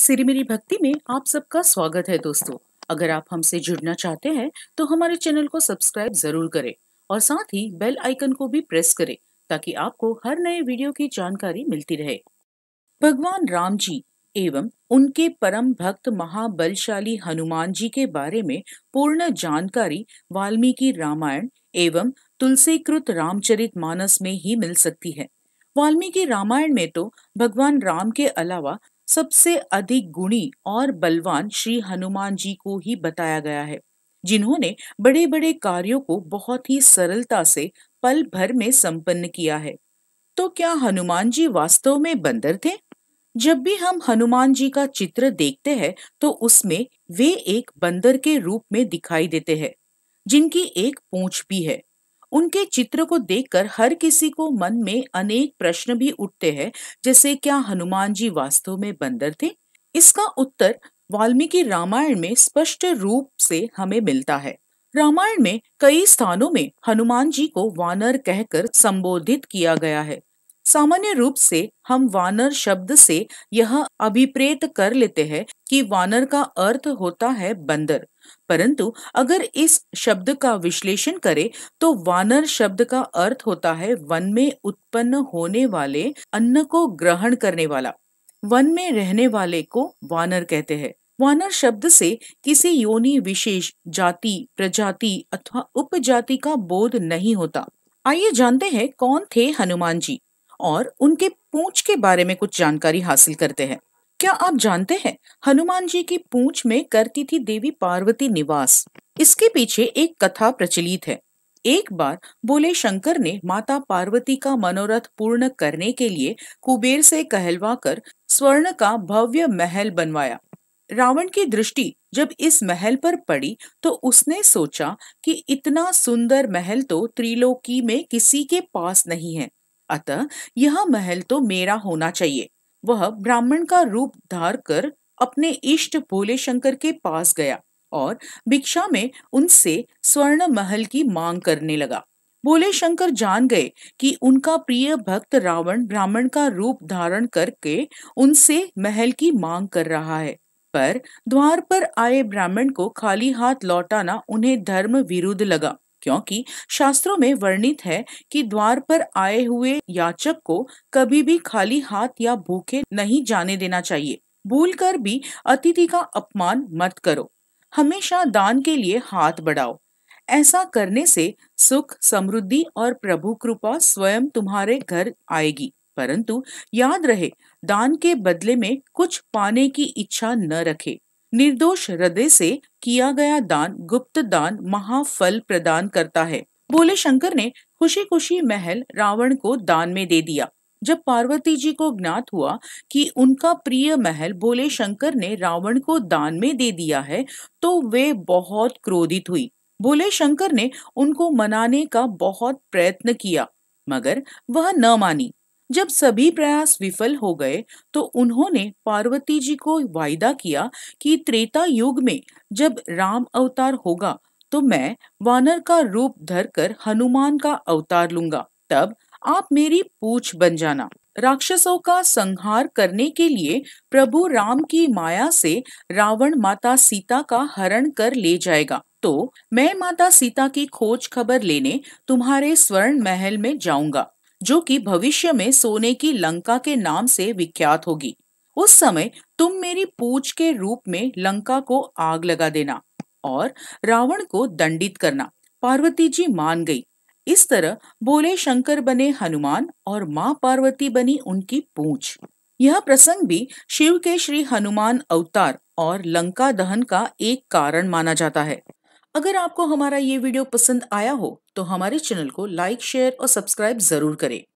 सिरी मेरी भक्ति में आप सबका स्वागत है दोस्तों अगर आप हमसे जुड़ना चाहते हैं तो हमारे चैनल को सब्सक्राइब जरूर करें और साथ ही बेल आइकन को भी प्रेस करें ताकि आपको हर नए वीडियो की जानकारी मिलती रहे भगवान राम जी एवं उनके परम भक्त महाबलशाली हनुमान जी के बारे में पूर्ण जानकारी वाल्मीकि रामायण एवं तुलसीकृत रामचरित मानस में ही मिल सकती है वाल्मीकि रामायण में तो भगवान राम के अलावा सबसे अधिक गुणी और बलवान श्री हनुमान जी को ही बताया गया है जिन्होंने बड़े बड़े कार्यों को बहुत ही सरलता से पल भर में संपन्न किया है तो क्या हनुमान जी वास्तव में बंदर थे जब भी हम हनुमान जी का चित्र देखते हैं तो उसमें वे एक बंदर के रूप में दिखाई देते हैं जिनकी एक पूंछ भी है उनके चित्र को देखकर हर किसी को मन में अनेक प्रश्न भी उठते हैं जैसे क्या हनुमान जी वास्तव में बंदर थे इसका उत्तर वाल्मीकि रामायण में स्पष्ट रूप से हमें मिलता है रामायण में कई स्थानों में हनुमान जी को वानर कहकर संबोधित किया गया है सामान्य रूप से हम वानर शब्द से यह अभिप्रेत कर लेते हैं कि वानर का अर्थ होता है बंदर परंतु अगर इस शब्द का विश्लेषण करें तो वानर शब्द का अर्थ होता है वन में उत्पन्न होने वाले अन्न को ग्रहण करने वाला वन में रहने वाले को वानर कहते हैं वानर शब्द से किसी योनि विशेष जाति प्रजाति अथवा उपजाति का बोध नहीं होता आइए जानते हैं कौन थे हनुमान जी और उनके पूंछ के बारे में कुछ जानकारी हासिल करते हैं क्या आप जानते हैं हनुमान जी की पूंछ में करती थी देवी पार्वती निवास इसके पीछे एक कथा प्रचलित है एक बार बोले शंकर ने माता पार्वती का मनोरथ पूर्ण करने के लिए कुबेर से कहलवा कर स्वर्ण का भव्य महल बनवाया रावण की दृष्टि जब इस महल पर पड़ी तो उसने सोचा कि इतना सुंदर महल तो त्रिलोकी में किसी के पास नहीं है अतः यह महल तो मेरा होना चाहिए वह ब्राह्मण का रूप धार कर अपने इष्ट भोले शंकर के पास गया और भिक्षा में उनसे स्वर्ण महल की मांग करने लगा भोले शंकर जान गए कि उनका प्रिय भक्त रावण ब्राह्मण का रूप धारण करके उनसे महल की मांग कर रहा है पर द्वार पर आए ब्राह्मण को खाली हाथ लौटाना उन्हें धर्म विरुद्ध लगा क्योंकि शास्त्रों में वर्णित है कि द्वार पर आए हुए याचक को कभी भी खाली हाथ या भूखे नहीं जाने देना चाहिए भूल कर भी अतिथि का अपमान मत करो हमेशा दान के लिए हाथ बढ़ाओ ऐसा करने से सुख समृद्धि और प्रभु कृपा स्वयं तुम्हारे घर आएगी परंतु याद रहे दान के बदले में कुछ पाने की इच्छा न रखे निर्दोष हृदय से किया गया दान गुप्त दान महाफल प्रदान करता है बोले शंकर ने खुशी खुशी महल रावण को दान में दे दिया जब पार्वती जी को ज्ञात हुआ कि उनका प्रिय महल भोले शंकर ने रावण को दान में दे दिया है तो वे बहुत क्रोधित हुई भोले शंकर ने उनको मनाने का बहुत प्रयत्न किया मगर वह न मानी जब सभी प्रयास विफल हो गए तो उन्होंने पार्वती जी को वायदा किया कि त्रेता युग में जब राम अवतार होगा तो मैं वानर का रूप धरकर हनुमान का अवतार लूंगा तब आप मेरी पूछ बन जाना राक्षसों का संहार करने के लिए प्रभु राम की माया से रावण माता सीता का हरण कर ले जाएगा तो मैं माता सीता की खोज खबर लेने तुम्हारे स्वर्ण महल में जाऊंगा जो कि भविष्य में सोने की लंका के नाम से विख्यात होगी उस समय तुम मेरी पूछ के रूप में लंका को आग लगा देना और रावण को दंडित करना पार्वती जी मान गई इस तरह बोले शंकर बने हनुमान और माँ पार्वती बनी उनकी पूछ यह प्रसंग भी शिव के श्री हनुमान अवतार और लंका दहन का एक कारण माना जाता है अगर आपको हमारा ये वीडियो पसंद आया हो तो हमारे चैनल को लाइक शेयर और सब्सक्राइब ज़रूर करें